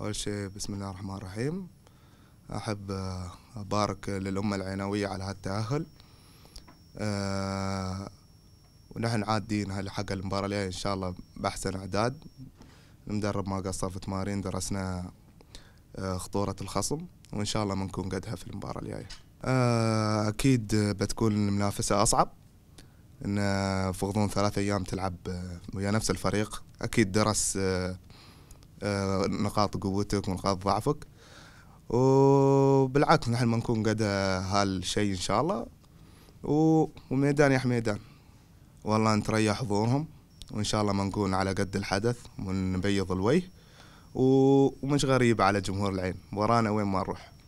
أول شيء بسم الله الرحمن الرحيم أحب آه، أبارك للأمة العينوية على هالتأهل أه ونحن عادين هالحق المباراة الجاية إن شاء الله بأحسن إعداد المدرب ما قصر في تمارين درسنا آه، خطورة الخصم وإن شاء الله بنكون قدها في المباراة الجاية آه، أكيد بتكون المنافسة أصعب ان في غضون ثلاث ايام تلعب ويا نفس الفريق اكيد درس آه، نقاط قوتك ونقاط ضعفك وبالعكس نحن بنكون قد هالشيء ان شاء الله وميدان يا حميدان والله نتريح حضورهم وان شاء الله ما نكون على قد الحدث ونبيض الوجه ومش غريب على جمهور العين ورانا وين ما نروح